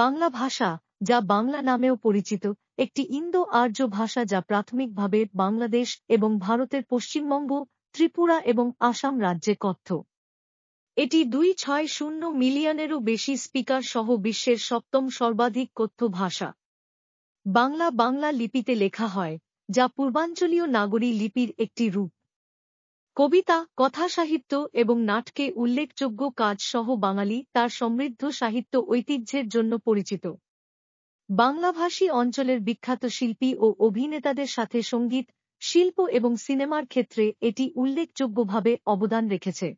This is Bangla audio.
বাংলা ভাষা যা বাংলা নামেও পরিচিত একটি ইন্দো আর্য ভাষা যা প্রাথমিকভাবে বাংলাদেশ এবং ভারতের পশ্চিমবঙ্গ ত্রিপুরা এবং আসাম রাজ্যে কথ্য এটি দুই ছয় শূন্য মিলিয়নেরও বেশি স্পিকার সহ বিশ্বের সপ্তম সর্বাধিক কথ্য ভাষা বাংলা বাংলা লিপিতে লেখা হয় যা পূর্বাঞ্চলীয় নাগরী লিপির একটি রূপ কবিতা কথা সাহিত্য এবং নাটকে উল্লেখযোগ্য কাজ সহ বাঙালি তার সমৃদ্ধ সাহিত্য ঐতিহ্যের জন্য পরিচিত বাংলাভাষী অঞ্চলের বিখ্যাত শিল্পী ও অভিনেতাদের সাথে সঙ্গীত শিল্প এবং সিনেমার ক্ষেত্রে এটি উল্লেখযোগ্যভাবে অবদান রেখেছে